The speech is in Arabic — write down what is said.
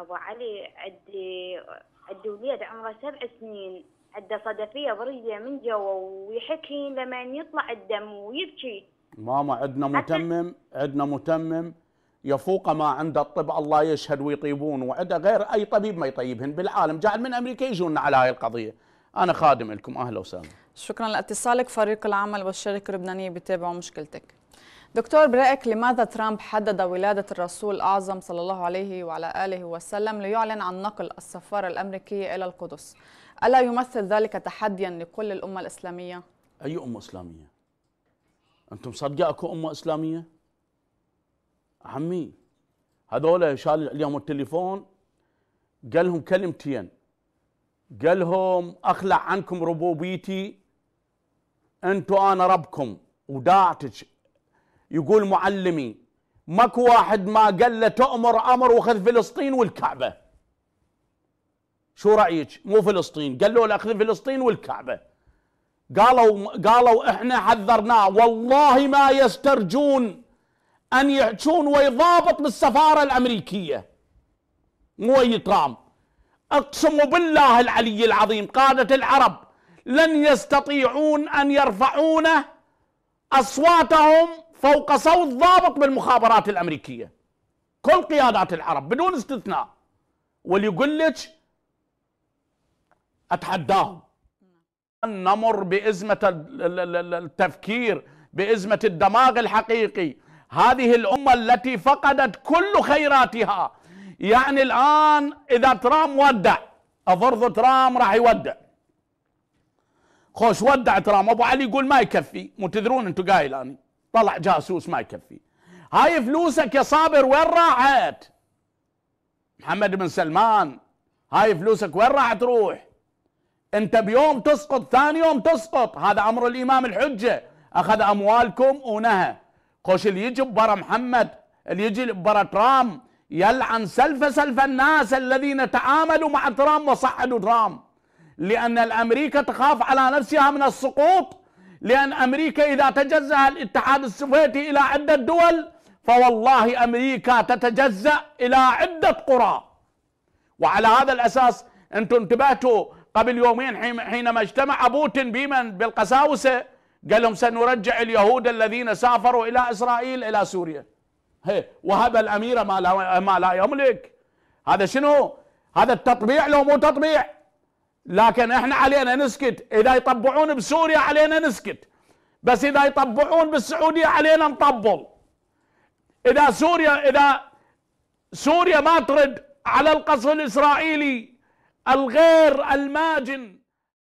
أبو علي عندي عندي وليد عمره سبع سنين عنده صدفية برية من جوا ويحكي لما يطلع الدم ويبكي ماما عندنا متمم عندنا متمم يفوق ما عند الطب الله يشهد ويطيبون وعنده غير اي طبيب ما يطيبهن بالعالم جعل من امريكا يجونا على هاي القضيه انا خادم لكم اهلا وسهلا شكرا لاتصالك فريق العمل والشركه اللبنانيه بيتابعوا مشكلتك دكتور برأيك لماذا ترامب حدد ولادة الرسول الأعظم صلى الله عليه وعلى آله وسلم ليعلن عن نقل السفارة الأمريكية إلى القدس؟ ألا يمثل ذلك تحديا لكل الأمة الإسلامية؟ أي أمة إسلامية؟ أنتم صدق أكو أمة إسلامية؟ عمي هذول شال اليوم التليفون قال لهم كلمتين قال لهم أخلع عنكم ربوبيتي أنتوا أنا ربكم وداعتك يقول معلمي ماكو واحد ما قال له تؤمر امر وخذ فلسطين والكعبه شو رايك مو فلسطين قال له اخذ فلسطين والكعبه قالوا قالوا احنا حذرناه والله ما يسترجون ان يحجون ويضابط بالسفاره الامريكيه مو ترامب اقسم بالله العلي العظيم قاده العرب لن يستطيعون ان يرفعون اصواتهم فوق صوت ضابط بالمخابرات الامريكيه كل قيادات العرب بدون استثناء واللي يقول لك اتحداهم نمر بازمه التفكير بازمه الدماغ الحقيقي هذه الامه التي فقدت كل خيراتها يعني الان اذا ترام ودع افرض ترام راح يودع خوش ودع ترام ابو علي يقول ما يكفي مو تدرون انتم قايل اني طلع جاسوس ما يكفي هاي فلوسك يا صابر وين راحت محمد بن سلمان هاي فلوسك وين راح تروح انت بيوم تسقط ثاني يوم تسقط هذا امر الامام الحجه اخذ اموالكم ونهى خوش اللي يجي برا محمد اللي يجي برا ترام يلعن سلف سلف الناس الذين تعاملوا مع ترام وصعدوا ترام لان الامريكا تخاف على نفسها من السقوط لأن أمريكا إذا تجزأ الاتحاد السوفيتي إلى عدة دول فوالله أمريكا تتجزأ إلى عدة قرى وعلى هذا الأساس أنتم انتبهتوا قبل يومين حينما اجتمع بوتين بمن بالقساوسة قال لهم سنرجع اليهود الذين سافروا إلى إسرائيل إلى سوريا هي وهب الأميرة ما ما لا يملك هذا شنو هذا التطبيع لو مو تطبيع لكن احنا علينا نسكت اذا يطبعون بسوريا علينا نسكت بس اذا يطبعون بالسعوديه علينا نطبل اذا سوريا اذا سوريا ما ترد على القصف الاسرائيلي الغير الماجن